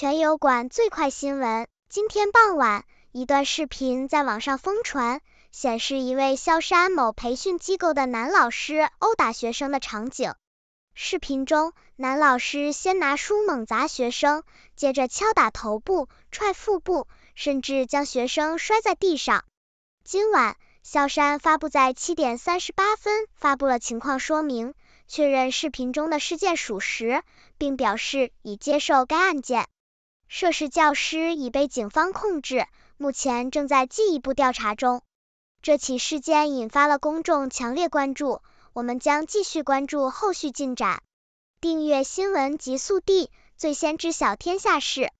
全友馆最快新闻。今天傍晚，一段视频在网上疯传，显示一位萧山某培训机构的男老师殴打学生的场景。视频中，男老师先拿书猛砸学生，接着敲打头部、踹腹部，甚至将学生摔在地上。今晚，萧山发布在七点三十八分发布了情况说明，确认视频中的事件属实，并表示已接受该案件。涉事教师已被警方控制，目前正在进一步调查中。这起事件引发了公众强烈关注，我们将继续关注后续进展。订阅新闻极速递，最先知晓天下事。